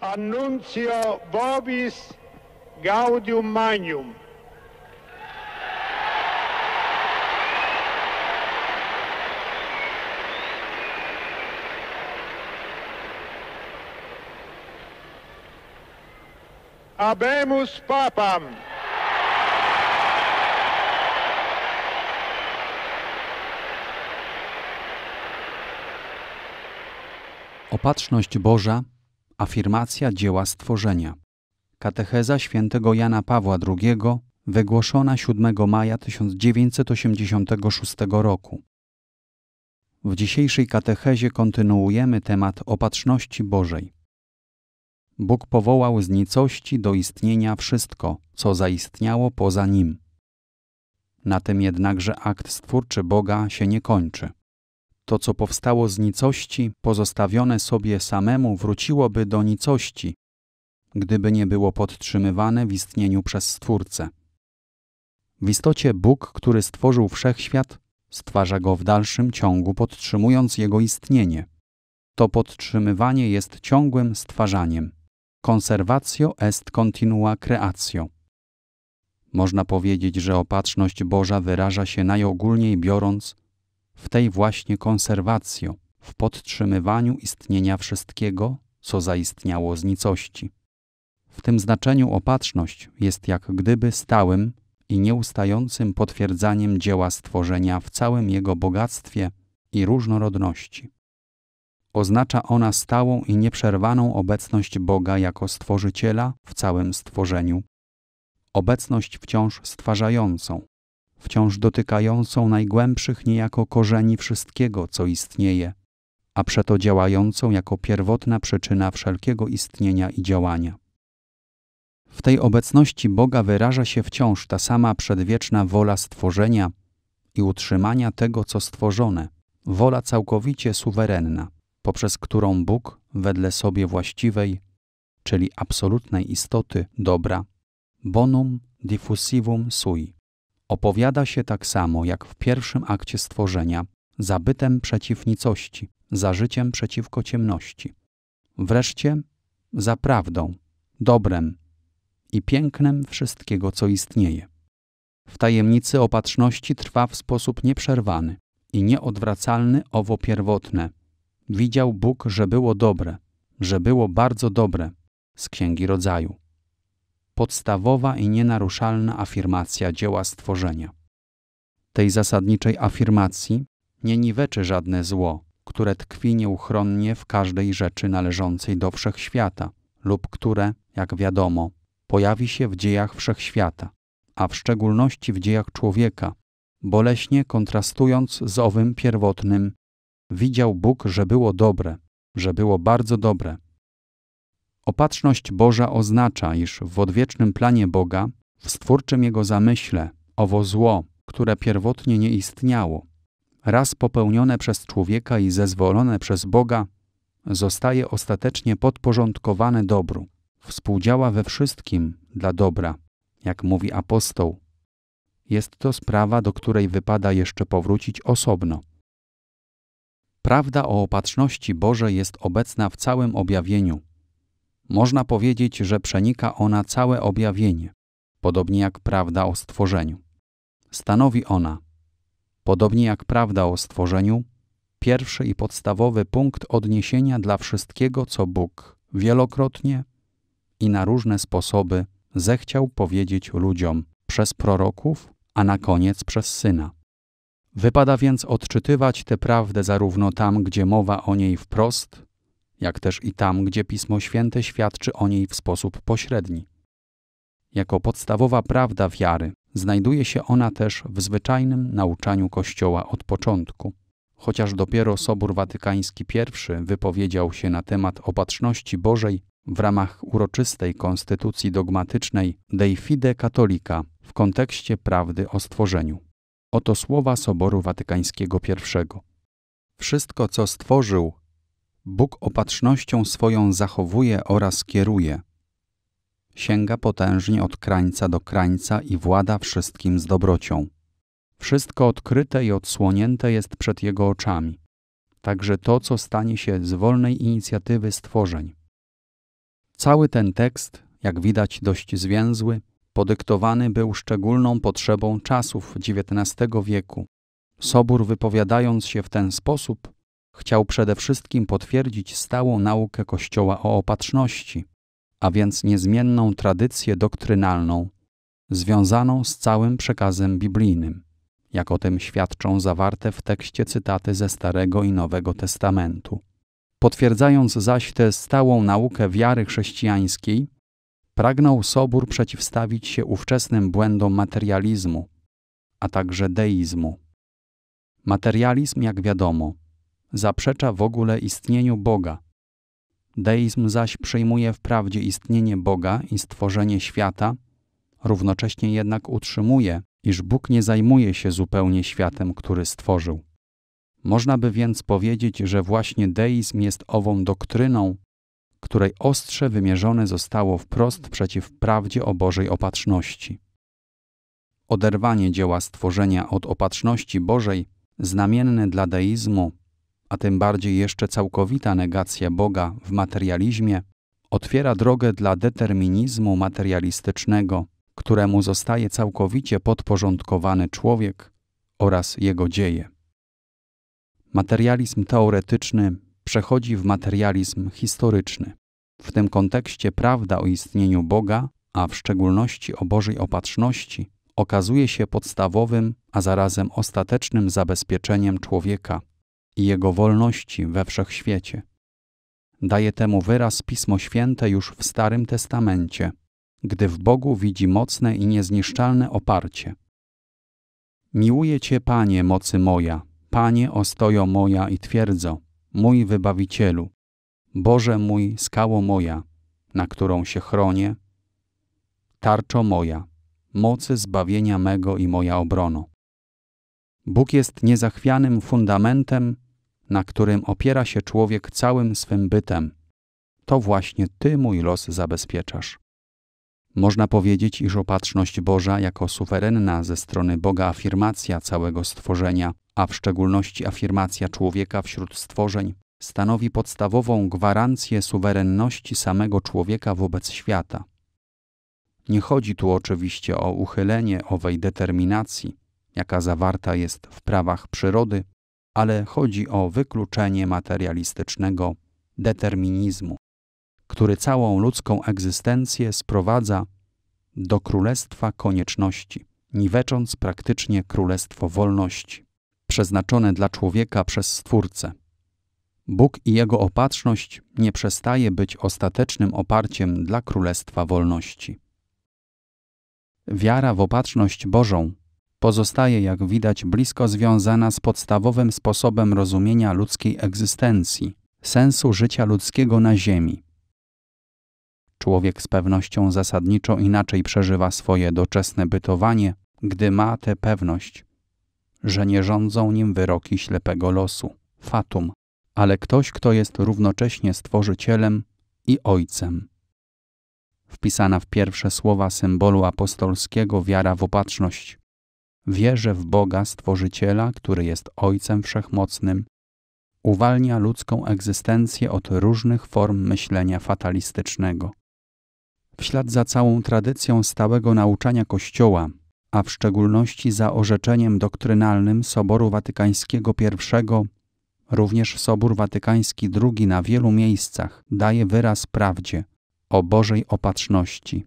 Annuncio Vobis Gaudium Magnum. Abemus Papam. Opatrzność Boża Afirmacja dzieła stworzenia. Katecheza świętego Jana Pawła II, wygłoszona 7 maja 1986 roku. W dzisiejszej katechezie kontynuujemy temat opatrzności Bożej. Bóg powołał z nicości do istnienia wszystko, co zaistniało poza Nim. Na tym jednakże akt stwórczy Boga się nie kończy. To, co powstało z nicości, pozostawione sobie samemu, wróciłoby do nicości, gdyby nie było podtrzymywane w istnieniu przez Stwórcę. W istocie Bóg, który stworzył wszechświat, stwarza go w dalszym ciągu, podtrzymując jego istnienie. To podtrzymywanie jest ciągłym stwarzaniem. Conservatio est continua creatio. Można powiedzieć, że opatrzność Boża wyraża się najogólniej biorąc w tej właśnie konserwacji, w podtrzymywaniu istnienia wszystkiego, co zaistniało z nicości. W tym znaczeniu opatrzność jest jak gdyby stałym i nieustającym potwierdzaniem dzieła stworzenia w całym jego bogactwie i różnorodności. Oznacza ona stałą i nieprzerwaną obecność Boga jako stworzyciela w całym stworzeniu, obecność wciąż stwarzającą, wciąż dotykającą najgłębszych niejako korzeni wszystkiego, co istnieje, a przeto działającą jako pierwotna przyczyna wszelkiego istnienia i działania. W tej obecności Boga wyraża się wciąż ta sama przedwieczna wola stworzenia i utrzymania tego, co stworzone, wola całkowicie suwerenna, poprzez którą Bóg, wedle sobie właściwej, czyli absolutnej istoty dobra, bonum diffusivum sui, opowiada się tak samo jak w pierwszym akcie stworzenia, za bytem przeciw nicości, za życiem przeciwko ciemności. Wreszcie za prawdą, dobrem i pięknem wszystkiego, co istnieje. W tajemnicy opatrzności trwa w sposób nieprzerwany i nieodwracalny owo pierwotne. Widział Bóg, że było dobre, że było bardzo dobre z Księgi Rodzaju podstawowa i nienaruszalna afirmacja dzieła stworzenia. Tej zasadniczej afirmacji nie niweczy żadne zło, które tkwi nieuchronnie w każdej rzeczy należącej do wszechświata lub które, jak wiadomo, pojawi się w dziejach wszechświata, a w szczególności w dziejach człowieka, boleśnie kontrastując z owym pierwotnym widział Bóg, że było dobre, że było bardzo dobre, Opatrzność Boża oznacza, iż w odwiecznym planie Boga, w stwórczym Jego zamyśle, owo zło, które pierwotnie nie istniało, raz popełnione przez człowieka i zezwolone przez Boga, zostaje ostatecznie podporządkowane dobru. Współdziała we wszystkim dla dobra, jak mówi apostoł. Jest to sprawa, do której wypada jeszcze powrócić osobno. Prawda o opatrzności Bożej jest obecna w całym objawieniu, można powiedzieć, że przenika ona całe objawienie, podobnie jak prawda o stworzeniu. Stanowi ona, podobnie jak prawda o stworzeniu, pierwszy i podstawowy punkt odniesienia dla wszystkiego, co Bóg wielokrotnie i na różne sposoby zechciał powiedzieć ludziom przez proroków, a na koniec przez syna. Wypada więc odczytywać tę prawdę zarówno tam, gdzie mowa o niej wprost, jak też i tam, gdzie Pismo Święte świadczy o niej w sposób pośredni. Jako podstawowa prawda wiary znajduje się ona też w zwyczajnym nauczaniu Kościoła od początku. Chociaż dopiero Sobór Watykański I wypowiedział się na temat opatrzności Bożej w ramach uroczystej konstytucji dogmatycznej Dei Fide Catholica w kontekście prawdy o stworzeniu. Oto słowa Soboru Watykańskiego I. Wszystko, co stworzył, Bóg opatrznością swoją zachowuje oraz kieruje. Sięga potężnie od krańca do krańca i włada wszystkim z dobrocią. Wszystko odkryte i odsłonięte jest przed Jego oczami, także to, co stanie się z wolnej inicjatywy stworzeń. Cały ten tekst, jak widać dość zwięzły, podyktowany był szczególną potrzebą czasów XIX wieku. Sobór wypowiadając się w ten sposób, Chciał przede wszystkim potwierdzić stałą naukę Kościoła o opatrzności, a więc niezmienną tradycję doktrynalną, związaną z całym przekazem biblijnym, jak o tym świadczą zawarte w tekście cytaty ze Starego i Nowego Testamentu. Potwierdzając zaś tę stałą naukę wiary chrześcijańskiej, pragnął Sobór przeciwstawić się ówczesnym błędom materializmu, a także deizmu. Materializm, jak wiadomo, zaprzecza w ogóle istnieniu Boga. Deizm zaś przyjmuje wprawdzie istnienie Boga i stworzenie świata, równocześnie jednak utrzymuje, iż Bóg nie zajmuje się zupełnie światem, który stworzył. Można by więc powiedzieć, że właśnie deizm jest ową doktryną, której ostrze wymierzone zostało wprost przeciw prawdzie o Bożej opatrzności. Oderwanie dzieła stworzenia od opatrzności Bożej, znamienne dla deizmu, a tym bardziej jeszcze całkowita negacja Boga w materializmie, otwiera drogę dla determinizmu materialistycznego, któremu zostaje całkowicie podporządkowany człowiek oraz jego dzieje. Materializm teoretyczny przechodzi w materializm historyczny. W tym kontekście prawda o istnieniu Boga, a w szczególności o Bożej opatrzności, okazuje się podstawowym, a zarazem ostatecznym zabezpieczeniem człowieka i Jego wolności we wszechświecie. Daje temu wyraz Pismo Święte już w Starym Testamencie, gdy w Bogu widzi mocne i niezniszczalne oparcie. Miłuję Cię, Panie, mocy moja, Panie, ostojo moja i twierdzo, mój Wybawicielu, Boże mój, skało moja, na którą się chronię, tarczo moja, mocy zbawienia mego i moja obrono. Bóg jest niezachwianym fundamentem na którym opiera się człowiek całym swym bytem. To właśnie Ty mój los zabezpieczasz. Można powiedzieć, iż opatrzność Boża jako suwerenna ze strony Boga afirmacja całego stworzenia, a w szczególności afirmacja człowieka wśród stworzeń, stanowi podstawową gwarancję suwerenności samego człowieka wobec świata. Nie chodzi tu oczywiście o uchylenie owej determinacji, jaka zawarta jest w prawach przyrody, ale chodzi o wykluczenie materialistycznego determinizmu, który całą ludzką egzystencję sprowadza do królestwa konieczności, niwecząc praktycznie królestwo wolności, przeznaczone dla człowieka przez Stwórcę. Bóg i jego opatrzność nie przestaje być ostatecznym oparciem dla królestwa wolności. Wiara w opatrzność Bożą pozostaje, jak widać, blisko związana z podstawowym sposobem rozumienia ludzkiej egzystencji, sensu życia ludzkiego na Ziemi. Człowiek z pewnością zasadniczo inaczej przeżywa swoje doczesne bytowanie, gdy ma tę pewność, że nie rządzą nim wyroki ślepego losu, fatum, ale ktoś, kto jest równocześnie stworzycielem i ojcem. Wpisana w pierwsze słowa symbolu apostolskiego wiara w opatrzność wierzę w Boga Stworzyciela, który jest Ojcem Wszechmocnym, uwalnia ludzką egzystencję od różnych form myślenia fatalistycznego. W ślad za całą tradycją stałego nauczania Kościoła, a w szczególności za orzeczeniem doktrynalnym Soboru Watykańskiego I, również Sobór Watykański II na wielu miejscach daje wyraz prawdzie o Bożej opatrzności.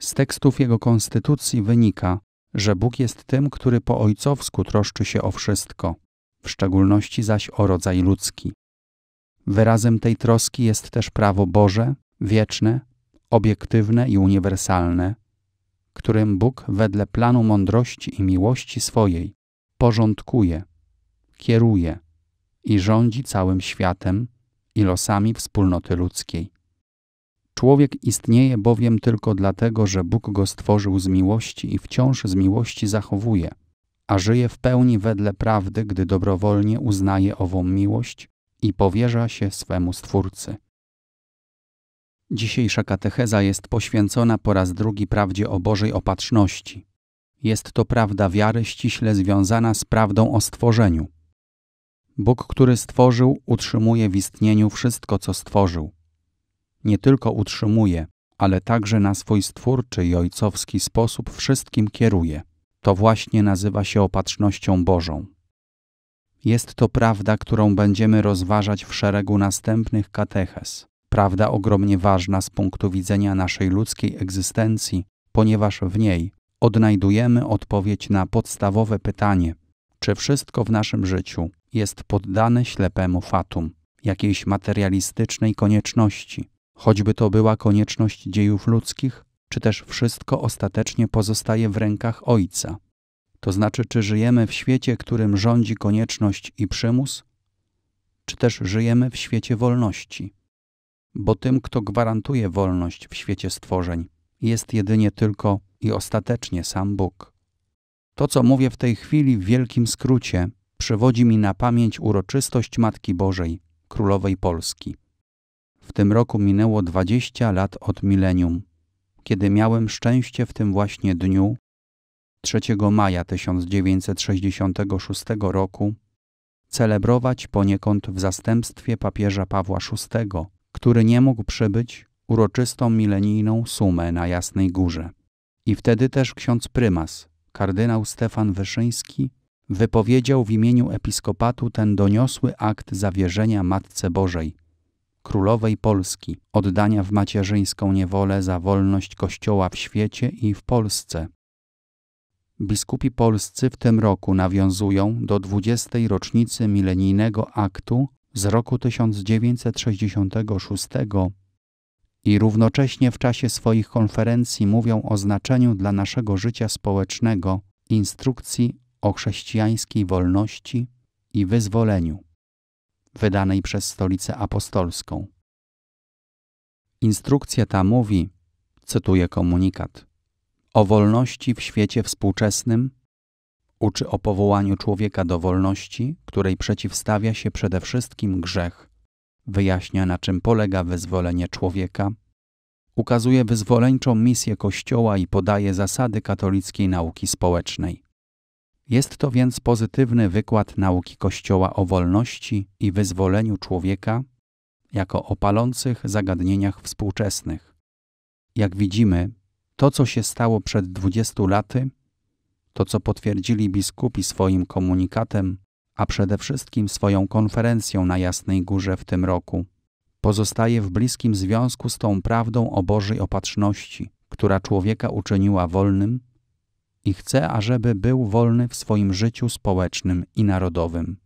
Z tekstów jego konstytucji wynika, że Bóg jest tym, który po ojcowsku troszczy się o wszystko, w szczególności zaś o rodzaj ludzki. Wyrazem tej troski jest też prawo Boże, wieczne, obiektywne i uniwersalne, którym Bóg wedle planu mądrości i miłości swojej porządkuje, kieruje i rządzi całym światem i losami wspólnoty ludzkiej. Człowiek istnieje bowiem tylko dlatego, że Bóg go stworzył z miłości i wciąż z miłości zachowuje, a żyje w pełni wedle prawdy, gdy dobrowolnie uznaje ową miłość i powierza się swemu Stwórcy. Dzisiejsza katecheza jest poświęcona po raz drugi prawdzie o Bożej opatrzności. Jest to prawda wiary ściśle związana z prawdą o stworzeniu. Bóg, który stworzył, utrzymuje w istnieniu wszystko, co stworzył nie tylko utrzymuje, ale także na swój stwórczy i ojcowski sposób wszystkim kieruje. To właśnie nazywa się opatrznością Bożą. Jest to prawda, którą będziemy rozważać w szeregu następnych kateches. Prawda ogromnie ważna z punktu widzenia naszej ludzkiej egzystencji, ponieważ w niej odnajdujemy odpowiedź na podstawowe pytanie: czy wszystko w naszym życiu jest poddane ślepemu fatum, jakiejś materialistycznej konieczności? Choćby to była konieczność dziejów ludzkich, czy też wszystko ostatecznie pozostaje w rękach Ojca. To znaczy, czy żyjemy w świecie, którym rządzi konieczność i przymus, czy też żyjemy w świecie wolności. Bo tym, kto gwarantuje wolność w świecie stworzeń, jest jedynie tylko i ostatecznie sam Bóg. To, co mówię w tej chwili w wielkim skrócie, przywodzi mi na pamięć uroczystość Matki Bożej, Królowej Polski. W tym roku minęło 20 lat od milenium, kiedy miałem szczęście w tym właśnie dniu, 3 maja 1966 roku, celebrować poniekąd w zastępstwie papieża Pawła VI, który nie mógł przybyć, uroczystą milenijną sumę na Jasnej Górze. I wtedy też ksiądz prymas, kardynał Stefan Wyszyński, wypowiedział w imieniu episkopatu ten doniosły akt zawierzenia Matce Bożej – królowej Polski, oddania w macierzyńską niewolę za wolność Kościoła w świecie i w Polsce. Biskupi polscy w tym roku nawiązują do 20. rocznicy milenijnego aktu z roku 1966 i równocześnie w czasie swoich konferencji mówią o znaczeniu dla naszego życia społecznego instrukcji o chrześcijańskiej wolności i wyzwoleniu wydanej przez Stolicę Apostolską. Instrukcja ta mówi, cytuję komunikat, o wolności w świecie współczesnym, uczy o powołaniu człowieka do wolności, której przeciwstawia się przede wszystkim grzech, wyjaśnia na czym polega wyzwolenie człowieka, ukazuje wyzwoleńczą misję Kościoła i podaje zasady katolickiej nauki społecznej. Jest to więc pozytywny wykład nauki Kościoła o wolności i wyzwoleniu człowieka jako o palących zagadnieniach współczesnych. Jak widzimy, to co się stało przed dwudziestu laty, to co potwierdzili biskupi swoim komunikatem, a przede wszystkim swoją konferencją na Jasnej Górze w tym roku, pozostaje w bliskim związku z tą prawdą o Bożej opatrzności, która człowieka uczyniła wolnym i chce, ażeby był wolny w swoim życiu społecznym i narodowym.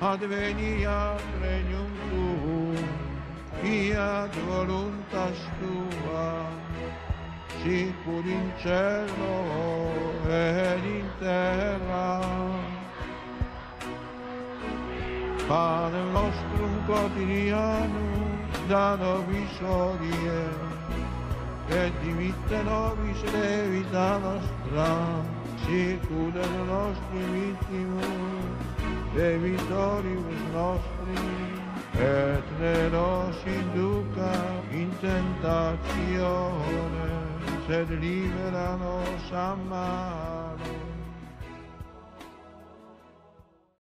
adveniat regnum tuum, fiat voluntas tua, sicuri in cielo ed in terra. Pane nostro quotidiano, da novi sorie, e dimitte noi nobis vita nostra, sicura del nostro vittimo, e vittorius nostri, e ne nos induca in tentazione, של לי ולנו שמיים.